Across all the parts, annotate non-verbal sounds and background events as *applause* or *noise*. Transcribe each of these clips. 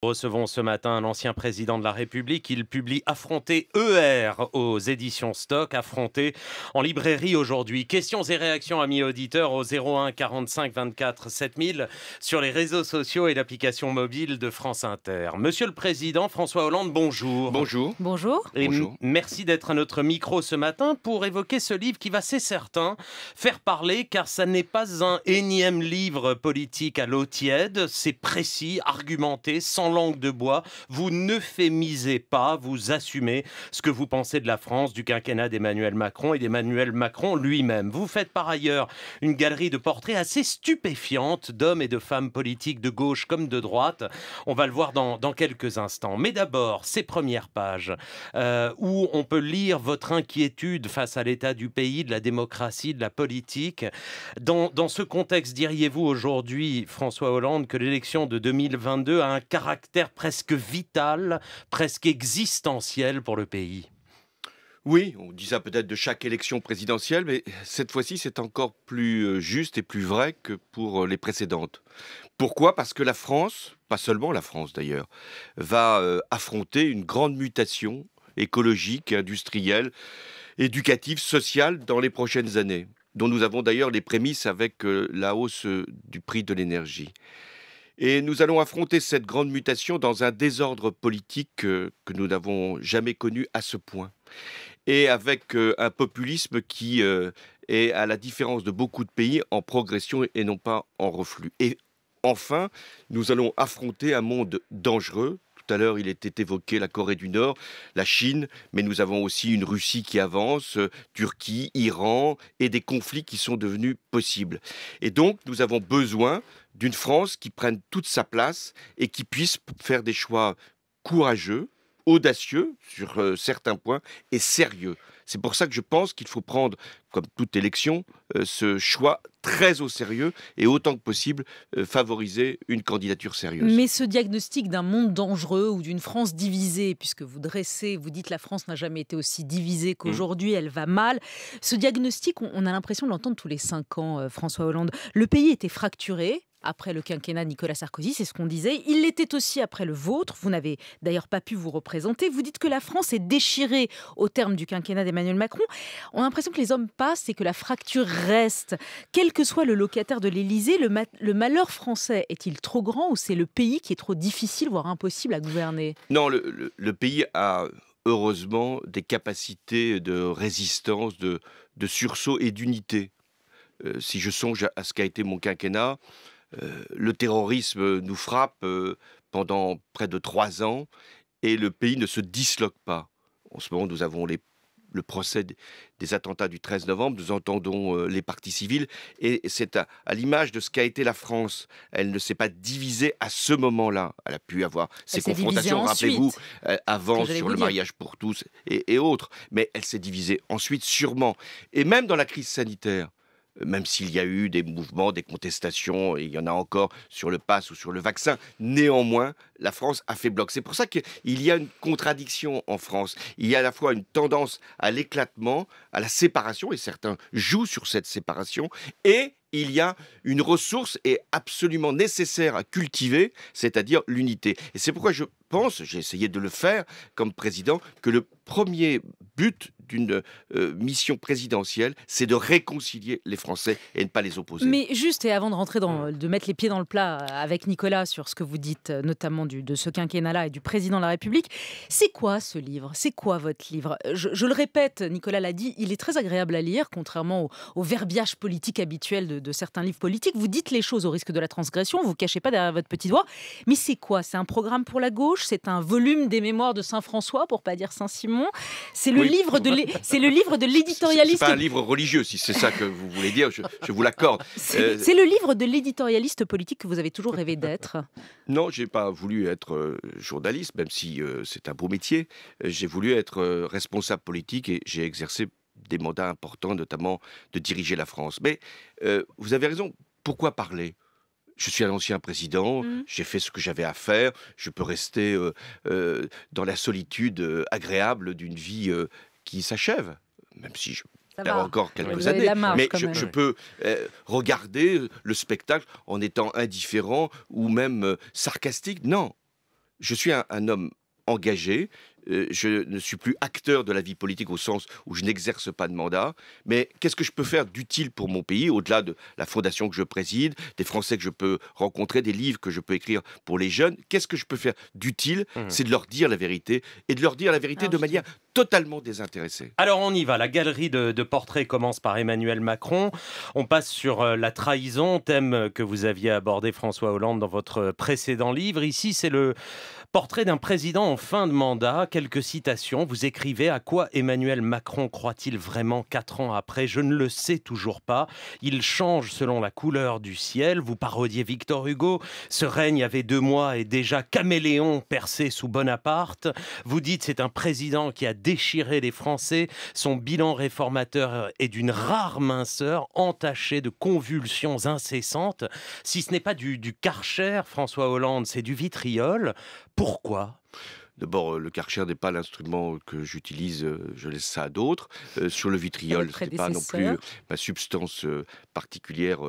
Recevons ce matin l'ancien président de la République. Il publie Affronter ER aux éditions Stock, Affronté » en librairie aujourd'hui. Questions et réactions, amis auditeurs, au 01 45 24 7000 sur les réseaux sociaux et l'application mobile de France Inter. Monsieur le Président, François Hollande, bonjour. Bonjour. Bonjour. bonjour. merci d'être à notre micro ce matin pour évoquer ce livre qui va, c'est certain, faire parler car ça n'est pas un énième livre politique à l'eau tiède. C'est précis, argumenté, sans langue de bois. Vous ne fémisez pas, vous assumez ce que vous pensez de la France, du quinquennat d'Emmanuel Macron et d'Emmanuel Macron lui-même. Vous faites par ailleurs une galerie de portraits assez stupéfiante d'hommes et de femmes politiques de gauche comme de droite. On va le voir dans, quelques instants. Mais d'abord, ces premières pages euh, où on peut lire votre inquiétude face à l'état du pays, de la démocratie, de la politique. dans ce contexte, diriez-vous aujourd'hui, François Hollande, que l'élection de 2022 a un caractère caractère presque vital, presque existentiel pour le pays. Oui, on dit ça peut-être de chaque élection présidentielle, mais cette fois-ci, c'est encore plus euh, juste et plus vrai que pour euh, les précédentes. Pourquoi Parce que la France, pas seulement la France d'ailleurs, va euh, affronter une grande mutation écologique, industrielle, éducative, sociale dans les prochaines années, dont nous avons d'ailleurs les prémices avec la hausse du prix de l'énergie. Et nous allons affronter cette grande mutation dans un désordre politique euh, que, nous n'avons jamais connu à ce point. Et avec euh, un populisme qui euh, est, à la différence de beaucoup de pays, en progression et non pas en reflux. Et enfin, nous allons affronter un monde dangereux, tout à l'heure, il était évoqué la Corée du Nord, la Chine, mais nous avons aussi une Russie qui avance, Turquie, Iran, et des conflits qui sont devenus possibles. Et donc, nous avons besoin d'une France qui prenne toute sa place et qui puisse faire des choix courageux, audacieux sur euh, certains points et sérieux. C'est pour ça que je pense qu'il faut prendre, comme toute élection, euh, ce choix très au sérieux et autant que possible euh, favoriser une candidature sérieuse. Mais ce diagnostic d'un monde dangereux ou d'une France divisée, puisque vous dressez, vous dites la France n'a jamais été aussi divisée mmh. qu'aujourd'hui, elle va mal, ce diagnostic, on a l'impression de l'entendre tous les cinq ans, François Hollande. Le pays était fracturé, après le quinquennat de Nicolas Sarkozy, c'est ce qu'on disait. Il l'était aussi après le vôtre. Vous n'avez d'ailleurs pas pu vous représenter. Vous dites que la France est déchirée au terme du quinquennat d'Emmanuel Macron. On a l'impression que les hommes passent et que la fracture reste. Quel que soit le locataire de l'Élysée, le, malheur français est-il trop grand ou c'est le pays qui est trop difficile, voire impossible à gouverner Non, le, pays a heureusement des capacités de résistance, de, de sursaut et d'unité. Euh, si je songe à ce qu'a été mon quinquennat, euh, le terrorisme nous frappe euh, pendant près de trois ans et le pays ne se disloque pas. En ce moment, nous avons le procès des attentats du 13 novembre, nous entendons euh, les partis civils, et c'est à, l'image de ce qu'a été la France. Elle ne s'est pas divisée à ce moment-là. Elle a pu avoir ses confrontations, rappelez-vous, avant sur le mariage pour tous et autres, mais elle s'est divisée ensuite sûrement. Et même dans la crise sanitaire, même s'il y a eu des mouvements, des contestations, et il y en a encore sur le pass ou sur le vaccin. Néanmoins, la France a fait bloc. C'est pour ça qu'il y a une contradiction en France. Il y a à la fois une tendance à l'éclatement, à la séparation, et certains jouent sur cette séparation, et il y a une ressource et absolument nécessaire à cultiver, c'est-à-dire l'unité. Et c'est pourquoi je pense, j'ai essayé de le faire comme président, que le premier but d'une euh, mission présidentielle, c'est de réconcilier les Français et ne pas les opposer. Mais juste, et avant de rentrer dans, mmh. de mettre les pieds dans le plat avec Nicolas sur ce que vous dites, euh, notamment de ce quinquennat-là et du président de la République. C'est quoi ce livre C'est quoi votre livre je, le répète, Nicolas l'a dit, il est très agréable à lire, contrairement au, verbiage politique habituel de, certains livres politiques. Vous dites les choses au risque de la transgression, vous ne cachez pas derrière votre petit doigt. Mais c'est quoi C'est un programme pour la gauche C'est un volume des mémoires de Saint-François, pour pas dire Saint-Simon *laughs* C'est le, livre de c'est le livre l'éditorialiste... pas un livre religieux, si c'est ça que vous voulez dire, je, vous l'accorde. Euh, c'est le livre de l'éditorialiste politique que vous avez toujours rêvé d'être Non, j'ai pas voulu être euh, journaliste, même si euh, c'est un beau métier. Euh, j'ai voulu être responsable politique et j'ai exercé des mandats importants, notamment de diriger la France. Mais vous avez raison, pourquoi parler je suis un ancien président, mmh. j'ai fait ce que j'avais à faire, je peux rester dans la solitude agréable d'une vie qui s'achève, même si je encore quelques années. mais je, peux euh, regarder le spectacle en étant indifférent ou même euh, sarcastique. Non, je suis un homme engagé. Euh, je ne suis plus acteur de la vie politique au sens où je n'exerce pas de mandat, mais qu'est-ce que je peux faire d'utile pour mon pays, au-delà de la fondation que je préside, des Français que je peux rencontrer, des livres que je peux écrire pour les jeunes Qu'est-ce que je peux faire d'utile mmh. C'est de leur dire la vérité, et de leur dire la vérité de manière totalement désintéressée. Alors on y va, la galerie de, portraits commence par Emmanuel Macron, on passe sur euh, la trahison, thème que vous aviez abordé François Hollande dans votre précédent livre. Ici, c'est le Portrait d'un président en fin de mandat, quelques citations. Vous écrivez à quoi Emmanuel Macron croit-il vraiment quatre ans après Je ne le sais toujours pas. Il change selon la couleur du ciel. Vous parodiez Victor Hugo. Ce règne avait deux mois et déjà caméléon percé sous Bonaparte. Vous dites c'est un président qui a déchiré les Français. Son bilan réformateur est d'une rare minceur, entaché de convulsions incessantes. Si ce n'est pas du, du karcher, François Hollande, c'est du vitriol. Pourquoi D'abord, euh, le Karcher n'est pas l'instrument que j'utilise, euh, je laisse ça à d'autres. Euh, sur le vitriol, ce n'est pas non plus ma substance particulière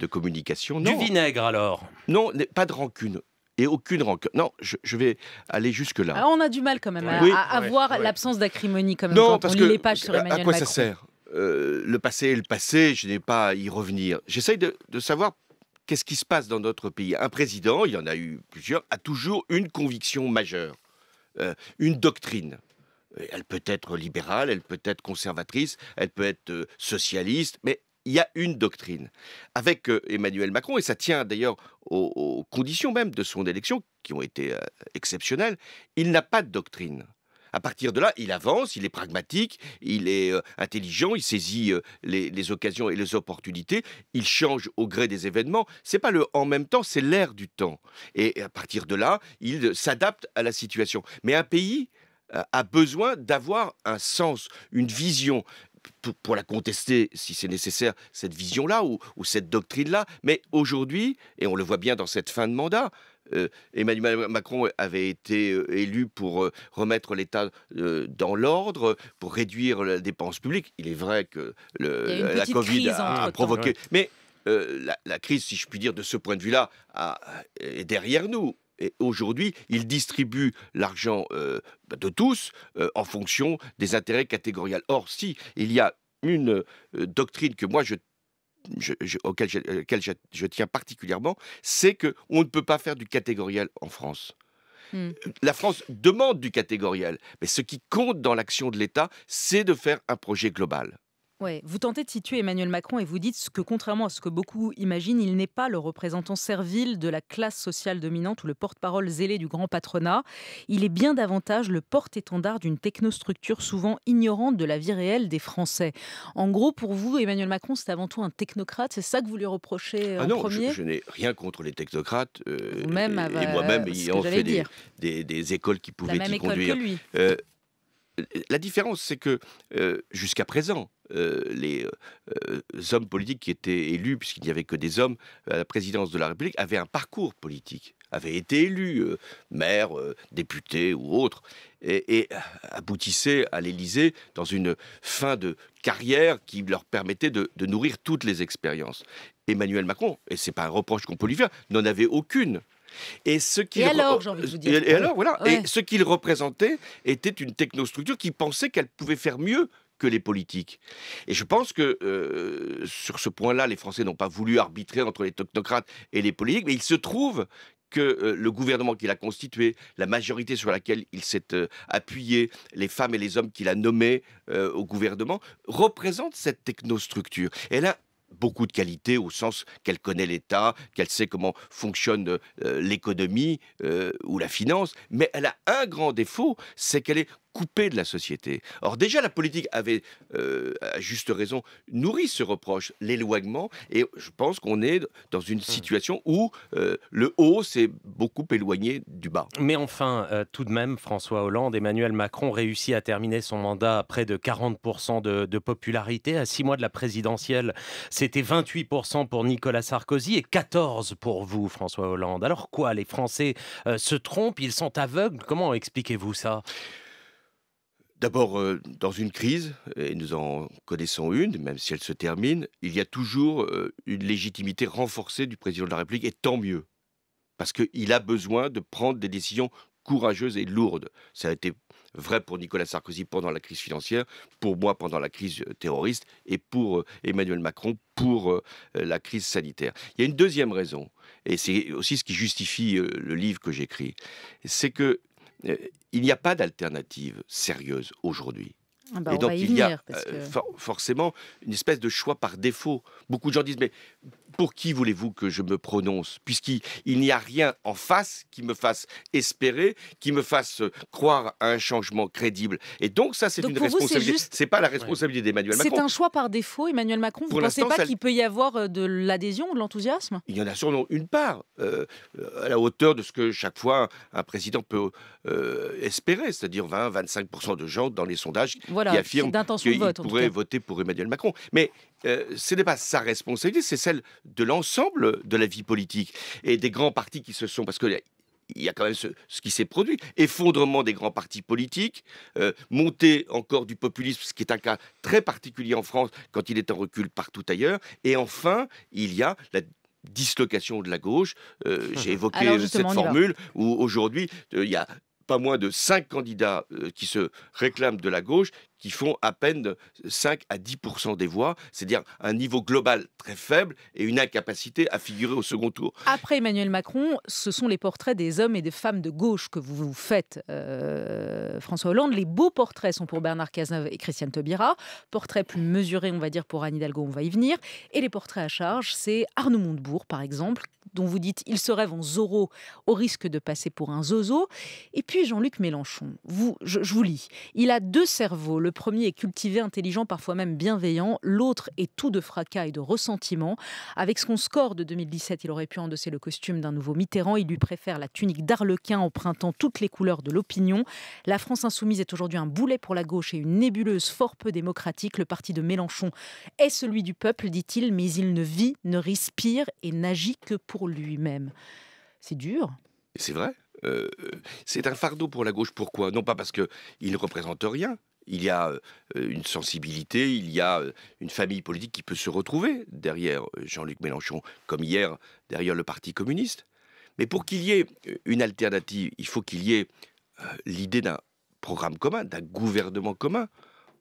de communication. Du vinaigre alors Non, pas de rancune. Et aucune rancune. Non, je, vais aller jusque-là. Ah, on a du mal quand même à, avoir l'absence d'acrimonie comme quand parce on que, pas pages sur Emmanuel à quoi ça sert le passé est le passé, je n'ai pas à y revenir. J'essaye de, de savoir qu'est-ce qui se passe dans notre pays Un président, il y en a eu plusieurs, a toujours une conviction majeure, euh, une doctrine. Euh, elle peut être libérale, elle peut être conservatrice, elle peut être euh, socialiste, mais il y a une doctrine. Avec Emmanuel Macron, et ça tient d'ailleurs aux, aux, conditions même de son élection, qui ont été exceptionnelles, il n'a pas de doctrine à partir de là, il avance, il est pragmatique, il est euh, intelligent, il saisit euh, les, occasions et les opportunités, il change au gré des événements. C'est pas le en même temps, c'est l'air du temps. Et à partir de là, il euh, s'adapte à la situation. Mais un pays a besoin d'avoir un sens, une vision, pour, la contester si c'est nécessaire, cette vision-là ou cette doctrine-là. Mais aujourd'hui, et on le voit bien dans cette fin de mandat, euh, Emmanuel Macron avait été euh, élu pour euh, remettre l'État dans l'ordre, pour réduire la dépense publique. Il est vrai que la Covid a, provoqué. Mais la, crise, si je puis dire, de ce point de vue-là, est derrière nous. Et aujourd'hui, il distribue l'argent bah, de tous en fonction des intérêts catégoriels. Or, si il y a une doctrine que moi je je, auquel, je, tiens particulièrement, c'est que on ne peut pas faire du catégoriel en France. Hmm. La France demande du catégoriel, mais ce qui compte dans l'action de l'État, c'est de faire un projet global. Vous tentez de situer Emmanuel Macron et vous dites que contrairement à ce que beaucoup imaginent, il n'est pas le représentant servile de la classe sociale dominante ou le porte-parole zélé du grand patronat. Il est bien davantage le porte-étendard d'une technostructure souvent ignorante de la vie réelle des Français. En gros, pour vous, Emmanuel Macron, c'est avant tout un technocrate. C'est ça que vous lui reprochez euh, ah en non, premier Je, je n'ai rien contre les technocrates. Euh, ah et, bah, moi-même ayant fait des, des, écoles qui pouvaient la y conduire. Euh, la différence, c'est que jusqu'à présent, euh, les euh, hommes politiques qui étaient élus, puisqu'il n'y avait que des hommes à la présidence de la République, avaient un parcours politique, avaient été élus, euh, maire, député ou autre, et, aboutissaient à l'Élysée dans une fin de carrière qui leur permettait de, nourrir toutes les expériences. Emmanuel Macron, et c'est pas un reproche qu'on peut lui faire, n'en avait aucune. Et ce qu'il alors, voilà. Et ce qu'il représentait était une technostructure qui pensait qu'elle pouvait faire mieux les politiques. Et je pense que euh, sur ce point-là, les Français n'ont pas voulu arbitrer entre les technocrates et les politiques, mais il se trouve que euh, le gouvernement qu'il a constitué, la majorité sur laquelle il s'est euh, appuyé, les femmes et les hommes qu'il a nommés au gouvernement, représentent cette technostructure. Elle a beaucoup de qualités au sens qu'elle connaît l'État, qu'elle sait comment fonctionne l'économie ou la finance, mais elle a un grand défaut, c'est qu'elle est coupé de la société. Or déjà, la politique avait, euh, à juste raison, nourri ce reproche, l'éloignement, et je pense qu'on est dans une hmm. situation où euh, le haut s'est beaucoup éloigné du bas. Mais enfin, euh, tout de même, François Hollande, Emmanuel Macron réussit à terminer son mandat à près de 40% de, de, popularité. À six mois de la présidentielle, c'était 28% pour Nicolas Sarkozy et 14% pour vous, François Hollande. Alors quoi, les Français se trompent, ils sont aveugles, comment expliquez-vous ça D'abord, euh, dans une crise, et nous en connaissons une, même si elle se termine, il y a toujours euh, une légitimité renforcée du président de la République, et tant mieux, parce qu'il a besoin de prendre des décisions courageuses et lourdes. Ça a été vrai pour Nicolas Sarkozy pendant la crise financière, pour moi pendant la crise euh, terroriste, et pour Emmanuel Macron pour la crise sanitaire. Il y a une deuxième raison, et c'est aussi ce qui justifie le livre que j'écris, c'est que euh, il n'y a pas d'alternative sérieuse aujourd'hui. Ah bah, et donc il y, a euh, forcément une espèce de choix par défaut. Beaucoup de gens disent mais pour qui voulez-vous que je me prononce Puisqu'il n'y a rien en face qui me fasse espérer, qui me fasse croire à un changement crédible. Et donc ça, c'est une responsabilité. C'est pas la responsabilité d'Emmanuel Macron. C'est un choix par défaut, Emmanuel Macron. vous ne pensez pas qu'il peut y avoir euh, de l'adhésion ou de l'enthousiasme Il y en a sûrement une part, euh, à la hauteur de ce que chaque fois un président peut espérer, c'est-à-dire 20-25% de gens dans les sondages voilà, qui affirme qu'il pourrait voter pour Emmanuel Macron. Mais euh, ce n'est pas sa responsabilité, c'est celle de l'ensemble de la vie politique et des grands partis qui se sont... Parce que il y a quand même ce, qui s'est produit. Effondrement des grands partis politiques, euh, montée encore du populisme, ce qui est un cas très particulier en France quand il est en recul partout ailleurs. Et enfin, il y a la dislocation de la gauche. Euh, j'ai *laughs* évoqué cette formule où aujourd'hui, il y a pas moins de cinq candidats euh, qui se réclament de la gauche, qui font à peine 5 à 10 des voix, c'est-à-dire un niveau global très faible et une incapacité à figurer au second tour. Après Emmanuel Macron, ce sont les portraits des hommes et des femmes de gauche que vous vous faites, euh, François Hollande. Les beaux portraits sont pour Bernard Cazeneuve et Christiane Taubira. Portraits plus mesurés, on va dire, pour Anne Hidalgo, on va y venir. Et les portraits à charge, c'est Arnaud Montebourg, par exemple, dont vous dites il se rêve en Zorro au risque de passer pour un zozo. Et puis Jean-Luc Mélenchon, vous, je vous lis, il a deux cerveaux le premier est cultivé, intelligent, parfois même bienveillant. L'autre est tout de fracas et de ressentiment. Avec ce qu'on score de 2017, il aurait pu endosser le costume d'un nouveau Mitterrand. Il lui préfère la tunique d'Arlequin empruntant toutes les couleurs de l'opinion. La France insoumise est aujourd'hui un boulet pour la gauche et une nébuleuse fort peu démocratique. Le parti de Mélenchon est celui du peuple, dit-il, mais il ne vit, ne respire et n'agit que pour lui-même. C'est dur. C'est vrai. Euh, c'est un fardeau pour la gauche. Pourquoi Non pas parce qu'il ne représente rien, il y a euh, une sensibilité, il y a euh, une famille politique qui peut se retrouver derrière euh, Jean-Luc Mélenchon, comme hier derrière le Parti communiste. Mais pour qu'il y ait une alternative, il faut qu'il y ait l'idée d'un programme commun, d'un gouvernement commun.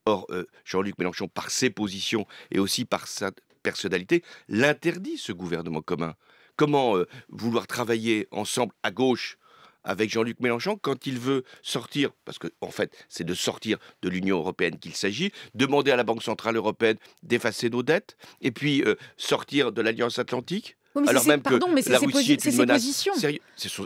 Or, Jean-Luc Mélenchon, par ses positions et aussi par sa personnalité, l'interdit ce gouvernement commun. Comment vouloir travailler ensemble à gauche avec Jean-Luc Mélenchon quand il veut sortir, parce que en fait c'est de sortir de l'Union européenne qu'il s'agit, demander à la Banque centrale européenne d'effacer nos dettes, et puis euh, sortir de l'Alliance atlantique alors même pardon, que mais la Russie est, une menace.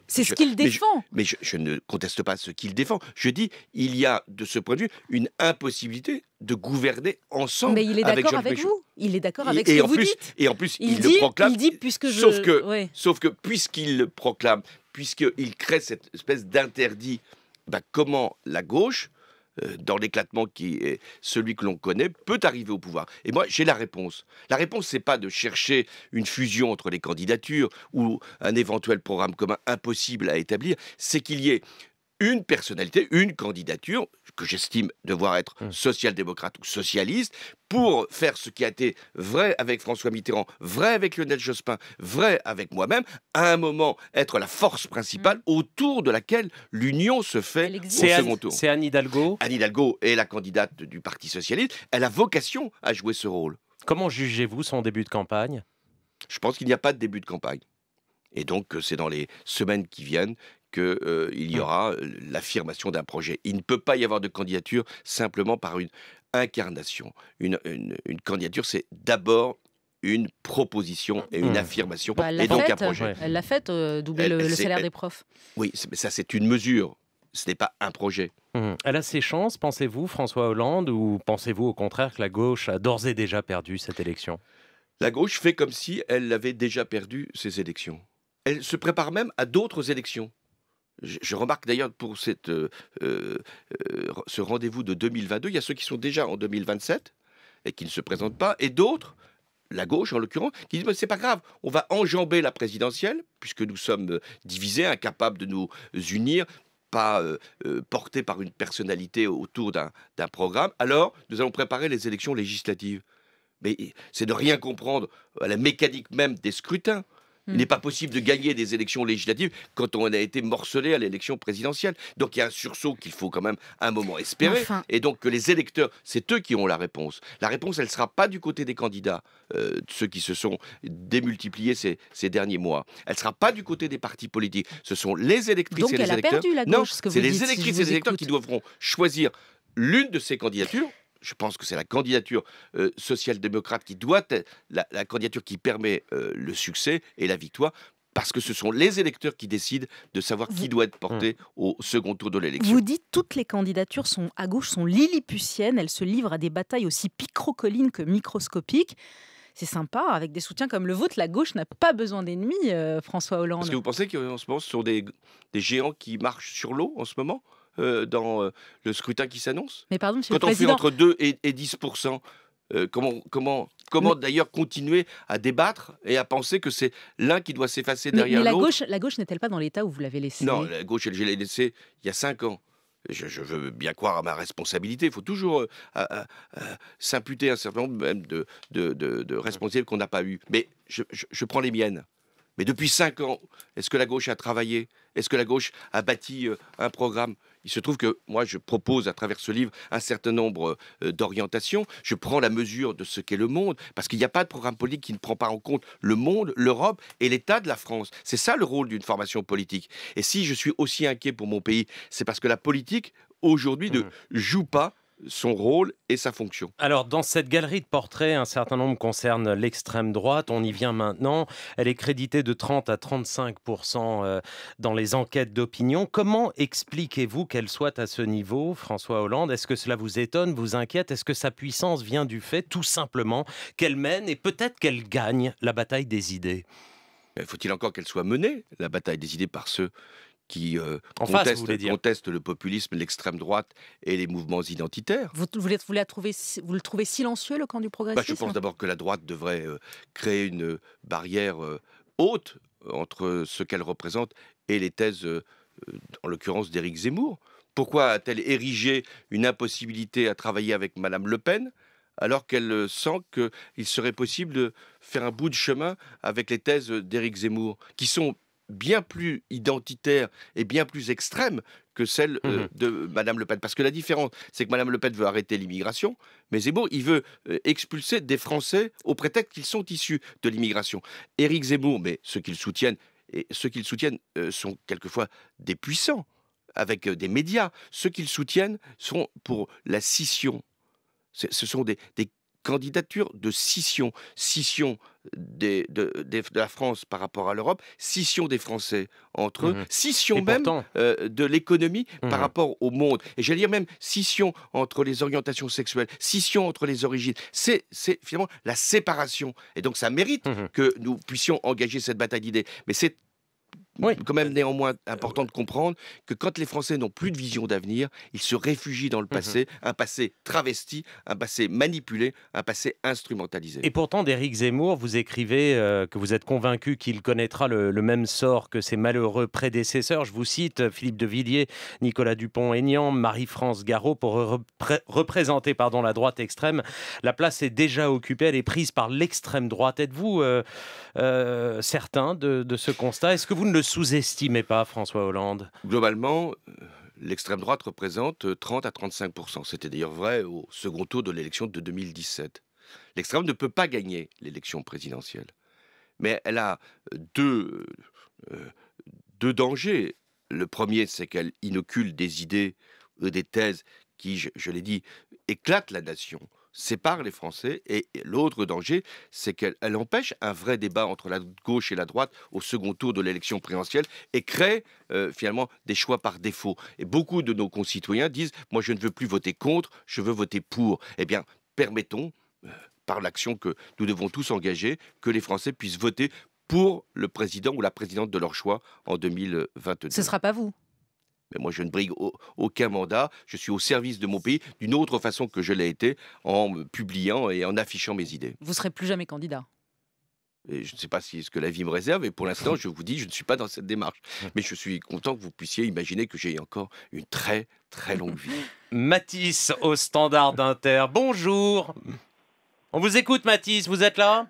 C'est ce qu'il défend. Mais, je, ne conteste pas ce qu'il défend. Je dis il y a de ce point de vue une impossibilité de gouverner ensemble. Mais il est d'accord avec, vous. Il est d'accord avec ce que vous dites. Et en plus, il, le proclame. Sauf que, sauf que puisqu'il le proclame, puisqu'il crée cette espèce d'interdit, bah, comment la gauche euh, dans l'éclatement qui est celui que l'on connaît, peut arriver au pouvoir Et moi, j'ai la réponse. La réponse, n'est pas de chercher une fusion entre les candidatures ou un éventuel programme commun impossible à établir, c'est qu'il y ait une personnalité, une candidature que j'estime devoir être mmh. social-démocrate ou socialiste, pour faire ce qui a été vrai avec François Mitterrand, vrai avec Lionel Jospin, vrai avec moi-même, à un moment être la force principale mmh. autour de laquelle l'union se fait au C'est Anne Hidalgo. Anne Hidalgo est la candidate du Parti socialiste. Elle a vocation à jouer ce rôle. Comment jugez-vous son début de campagne Je pense qu'il n'y a pas de début de campagne. Et donc, euh, c'est dans les semaines qui viennent euh, il y mm. aura euh, l'affirmation d'un projet. Il ne peut pas y avoir de candidature simplement par une incarnation. Une, candidature, c'est d'abord une proposition et une mm. affirmation bah, et donc un projet. Elle l'a faite, euh, doubler le, salaire des profs. Oui, mais ça c'est une mesure, ce n'est pas un projet. Mm. Elle a ses chances, pensez-vous, François Hollande, ou pensez-vous au contraire que la gauche a d'ores et déjà perdu cette élection La gauche fait comme si elle avait déjà perdu ses élections. Elle se prépare même à d'autres élections je remarque d'ailleurs pour euh, euh, euh, ce rendez-vous de 2022, il y a ceux qui sont déjà en 2027 et qui ne se présentent pas, et d'autres, la gauche en l'occurrence, qui disent c'est pas grave, on va enjamber la présidentielle puisque nous sommes divisés, incapables de nous unir, pas portés par une personnalité autour d'un programme. Alors nous allons préparer les élections législatives. Mais c'est de rien comprendre à la mécanique même des scrutins. Hmm. Il n'est pas possible de gagner des élections législatives quand on a été morcelé à l'élection présidentielle. Donc il y a un sursaut qu'il faut quand même un moment espérer. Et donc que les électeurs, c'est eux qui ont la réponse. La réponse, elle ne sera pas du côté des candidats, euh, ceux qui se sont démultipliés ces, derniers mois. Elle ne sera pas du côté des partis politiques. Ce sont les électrices et les électeurs. Perdu, la gauche, ce les électrices et les électeurs qui devront choisir l'une de ces candidatures je pense que c'est la candidature euh, social-démocrate qui doit la, candidature qui permet euh, le succès et la victoire. Parce que ce sont les électeurs qui décident de savoir qui doit être porté mmh. au second tour de l'élection. Vous dites toutes les candidatures sont à gauche sont lilliputiennes, elles se livrent à des batailles aussi picrocollines que microscopiques. C'est sympa, avec des soutiens comme le vôtre, la gauche n'a pas besoin d'ennemis, euh, François Hollande. Est-ce que vous pensez qu'en ce moment, ce sont des, des géants qui marchent sur l'eau en ce moment euh, dans euh, le scrutin qui s'annonce Mais pardon, Quand on Président... entre 2 et, 10 euh, comment, comment, comment d'ailleurs continuer à débattre et à penser que c'est l'un qui doit s'effacer derrière l'autre la gauche, la gauche n'est-elle pas dans l'état où vous l'avez laissée Non, la gauche, je l'ai laissée il y a 5 ans. Je, veux bien croire à ma responsabilité. Il faut toujours s'imputer un certain nombre de, de, responsables qu'on n'a pas eu. Mais je prends les miennes. Mais depuis cinq ans, est-ce que la gauche a travaillé Est-ce que la gauche a bâti euh, un programme il se trouve que moi, je propose à travers ce livre un certain nombre euh, d'orientations. Je prends la mesure de ce qu'est le monde, parce qu'il n'y a pas de programme politique qui ne prend pas en compte le monde, l'Europe et l'état de la France. C'est ça le rôle d'une formation politique. Et si je suis aussi inquiet pour mon pays, c'est parce que la politique, aujourd'hui, ne mmh. joue pas son rôle et sa fonction. Alors, dans cette galerie de portraits, un certain nombre concerne l'extrême droite. On y vient maintenant. Elle est créditée de 30 à 35 euh, dans les enquêtes d'opinion. Comment expliquez-vous qu'elle soit à ce niveau, François Hollande Est-ce que cela vous étonne, vous inquiète Est-ce que sa puissance vient du fait, tout simplement, qu'elle mène et peut-être qu'elle gagne la bataille des idées Faut-il encore qu'elle soit menée, la bataille des idées, par ceux qui euh, conteste, le populisme, l'extrême droite et les mouvements identitaires. Vous, vous le trouvez silencieux, le camp du bah, progressisme Je pense d'abord que la droite devrait euh, créer une euh, barrière haute entre ce qu'elle représente et les thèses, en l'occurrence, d'Éric Zemmour. Pourquoi a-t-elle érigé une impossibilité à travailler avec Madame Le Pen alors qu'elle sent qu'il serait possible de faire un bout de chemin avec les thèses d'Éric Zemmour, qui sont bien plus identitaire et bien plus extrême que celle mmh euh, de Madame Le Pen. Parce que la différence, c'est que Madame Le Pen veut arrêter l'immigration, mais Zemmour, il veut euh, expulser des Français au prétexte qu'ils sont issus de l'immigration. Éric Zemmour, mais ceux qu'ils soutiennent, et ceux qu'il soutiennent euh, sont quelquefois des puissants, avec des médias. Ceux qu'ils soutiennent sont pour la scission. Ce sont des, des candidature de scission. Scission des, de, la France par rapport à l'Europe, scission des Français entre eux, mmh scission même euh, de l'économie mmh par rapport au monde. Et j'allais dire même scission entre les orientations sexuelles, scission entre les origines. C'est finalement la séparation. Et donc ça mérite mmh que nous puissions engager cette bataille d'idées. Mais c'est oui. quand même néanmoins important de comprendre que quand les Français n'ont plus de vision d'avenir, ils se réfugient dans le mmh passé, un passé travesti, un passé manipulé, un passé instrumentalisé. Et pourtant, d'Éric Zemmour, vous écrivez euh, que vous êtes convaincu qu'il connaîtra le, même sort que ses malheureux prédécesseurs. Je vous cite euh, Philippe de Villiers, Nicolas Dupont-Aignan, Marie-France Garraud pour représenter pardon, la droite extrême. La place est déjà occupée, elle est prise par l'extrême droite. Êtes-vous euh, euh certain de ce constat Est-ce que vous ne le sous-estimez pas François Hollande Globalement, euh, l'extrême droite représente 30 euh, à 35 C'était d'ailleurs vrai au second tour de l'élection de 2017. L'extrême ne peut pas gagner l'élection présidentielle. Mais elle a euh, deux, deux dangers. Le premier, c'est qu'elle inocule des idées des thèses qui, je l'ai dit, éclatent la nation sépare les Français. Et l'autre danger, c'est qu'elle empêche un vrai débat entre la gauche et la droite au second tour de l'élection présidentielle et crée euh, finalement des choix par défaut. Et beaucoup de nos concitoyens disent Moi, je ne veux plus voter contre, je veux voter pour. Eh bien, permettons, euh, par l'action que nous devons tous engager, que les Français puissent voter pour le président ou la présidente de leur choix en 2022. Ce ne sera pas vous mais moi, je ne brigue aucun mandat. Je suis au service de mon pays d'une autre façon que je l'ai été en publiant et en affichant mes idées. Vous serez plus jamais candidat je ne sais pas si ce que la vie me réserve, et pour l'instant, *laughs* je vous dis, je ne suis pas dans cette démarche. Mmh. Mais je suis content que vous puissiez imaginer que j'ai encore une très, très longue *laughs* vie. Mathis au Standard d'Inter, bonjour On vous écoute, Mathis, vous êtes là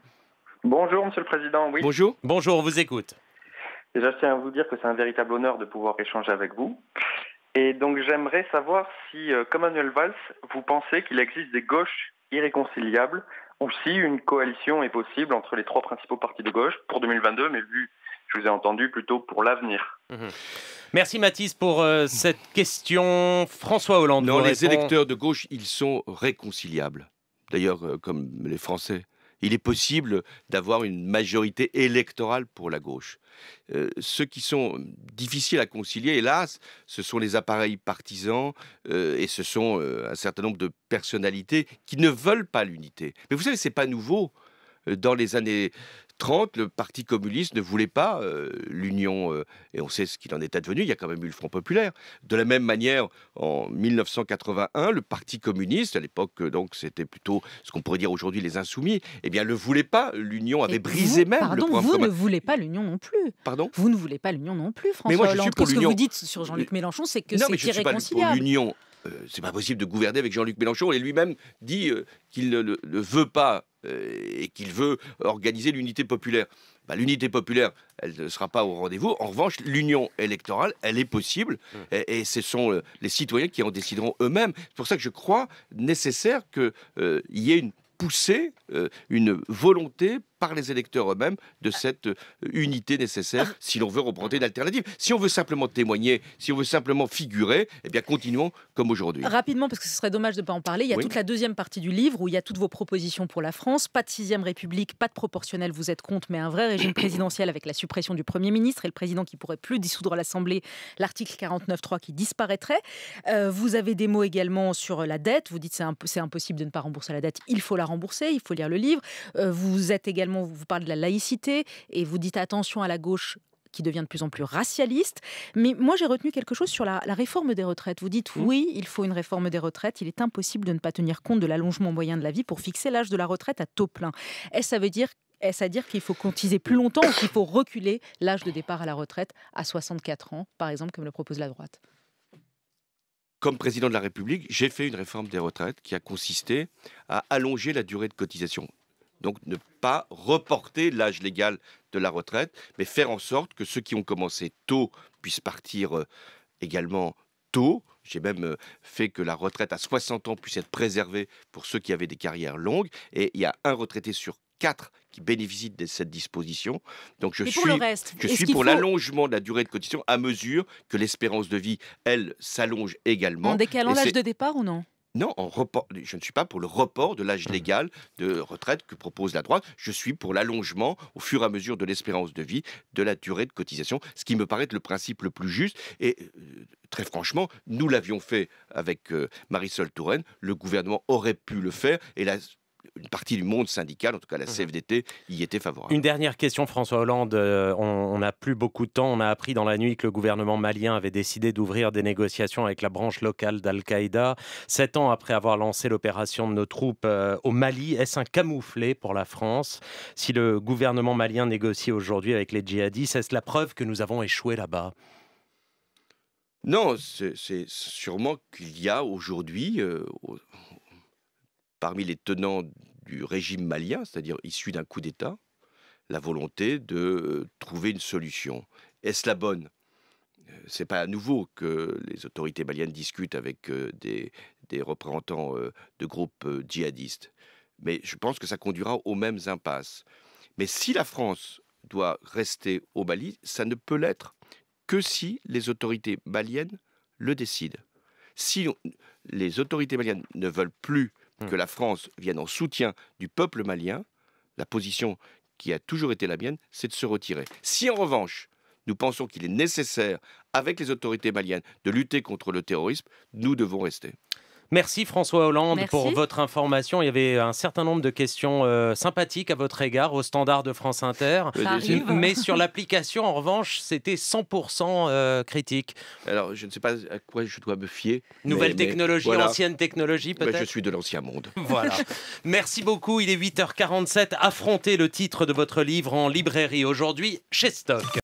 Bonjour, monsieur le président, oui. Bonjour Bonjour, on vous écoute. Déjà, je tiens à vous dire que c'est un véritable honneur de pouvoir échanger avec vous. Et donc, j'aimerais savoir si, euh, comme Manuel Valls, vous pensez qu'il existe des gauches irréconciliables ou si une coalition est possible entre les trois principaux partis de gauche pour 2022, mais vu, je vous ai entendu, plutôt pour l'avenir. Mhm. Merci Mathis pour euh, cette question. François Hollande. Non, les électeurs de gauche, ils sont réconciliables. D'ailleurs, euh, comme les Français il est possible d'avoir une majorité électorale pour la gauche. Euh, ceux qui sont difficiles à concilier, hélas, ce sont les appareils partisans euh, et ce sont euh, un certain nombre de personnalités qui ne veulent pas l'unité. Mais vous savez, ce c'est pas nouveau. Euh, dans les années 30, le Parti communiste ne voulait pas euh, l'union, euh, et on sait ce qu'il en est advenu, il y a quand même eu le Front populaire. De la même manière, en 1981, le Parti communiste, à l'époque, donc c'était plutôt ce qu'on pourrait dire aujourd'hui les insoumis, eh bien, ne voulait pas l'union, avait brisé même le Pardon, vous ne voulez pas l'union non plus. Pardon Vous ne voulez pas l'union non plus, François mais moi, je Hollande. Suis pour ce que vous dites sur Jean-Luc Mélenchon, c'est que c'est irréconciliable. Non, pour l'union euh, c'est pas possible de gouverner avec Jean-Luc Mélenchon. Et lui-même dit euh, qu'il ne le, veut pas euh, et qu'il veut organiser l'unité populaire. Bah, l'unité populaire, elle ne sera pas au rendez-vous. En revanche, l'union électorale, elle est possible. Mmh. Et, ce sont les citoyens qui en décideront eux-mêmes. C'est pour ça que je crois nécessaire qu'il y ait une poussée, une volonté par les électeurs eux-mêmes de ah. cette euh, unité nécessaire ah. si l'on veut représenter une alternative. Si on veut simplement témoigner, si on veut simplement figurer, eh bien continuons comme aujourd'hui. Rapidement, parce que ce serait dommage de ne pas en parler, il y a toute la deuxième partie du livre où il y a toutes vos propositions pour la France. Pas de sixième République, pas de proportionnel, vous êtes contre, mais un vrai régime *coughs* présidentiel avec la suppression du Premier ministre et le président qui pourrait plus dissoudre l'Assemblée, l'article 49.3 qui disparaîtrait. Euh, vous avez des mots également sur la dette. Vous dites c'est impossible de ne pas rembourser la dette. Il faut la rembourser, il faut lire le livre. Euh, vous êtes également vous parlez de la laïcité et vous dites attention à la gauche qui devient de plus en plus racialiste. Mais moi, j'ai retenu quelque chose sur la, réforme des retraites. Vous dites, mmh. oui, il faut une réforme des retraites. Il est impossible de ne pas tenir compte de l'allongement moyen de la vie pour fixer l'âge de la retraite à taux plein. ça veut dire est-ce à dire qu'il faut cotiser plus longtemps ou qu'il faut reculer l'âge de départ à la retraite à 64 ans, par exemple, comme le propose la droite Comme président de la République, j'ai fait une réforme des retraites qui a consisté à allonger la durée de cotisation. Donc ne pas reporter l'âge légal de la retraite, mais faire en sorte que ceux qui ont commencé tôt puissent partir euh, également tôt. J'ai même euh, fait que la retraite à 60 ans puisse être préservée pour ceux qui avaient des carrières longues. Et il y a un retraité sur quatre qui bénéficie de cette disposition. Donc je suis, pour, reste, je suis pour l'allongement de la durée de cotisation à mesure que l'espérance de vie, elle, s'allonge également. En décalant l'âge de départ ou non non, je ne suis pas pour le report de l'âge mmh. légal de retraite que propose la droite. Je suis pour l'allongement au fur et à mesure de l'espérance de vie, de la durée de cotisation, ce qui me paraît être le principe le plus juste. Et euh, très franchement, nous l'avions fait avec euh, Marisol Touraine. Le gouvernement aurait pu le faire et la une partie du monde syndical, en tout cas la mmh CFDT, y était favorable. Une dernière question, François Hollande. Euh, on n'a plus beaucoup de temps. On a appris dans la nuit que le gouvernement malien avait décidé d'ouvrir des négociations avec la branche locale d'Al-Qaïda. Sept ans après avoir lancé l'opération de nos troupes euh, au Mali, est-ce un camouflet pour la France Si le gouvernement malien négocie aujourd'hui avec les djihadistes, est-ce la preuve que nous avons échoué là-bas non, c'est sûrement qu'il y a aujourd'hui, euh, parmi les tenants du régime malien, c'est-à-dire issu d'un coup d'État, la volonté de euh, trouver une solution. Est-ce la bonne euh, c'est pas à nouveau que les autorités maliennes discutent avec euh, des, représentants de groupes djihadistes. Mais je pense que ça conduira aux mêmes impasses. Mais si la France doit rester au Mali, ça ne peut l'être que si les autorités maliennes le décident. Si les autorités maliennes ne veulent plus que hmm. la France vienne en soutien du peuple malien, la position qui a toujours été la mienne, c'est de se retirer. Si en revanche, nous pensons qu'il est nécessaire, avec les autorités maliennes, de lutter contre le terrorisme, nous devons rester. Merci François Hollande pour votre information. Il y avait un certain nombre de questions euh, sympathiques à votre égard au standard de France Inter. Mais sur l'application, en revanche, c'était 100% euh, critique. Alors, je ne sais pas à quoi je dois me fier. Nouvelle technologie, ancienne technologie bah, peut-être Je suis de l'ancien monde. *laughs* Voilà. Merci beaucoup. Il est 8h47. Affrontez le titre de votre livre en librairie aujourd'hui chez Stock.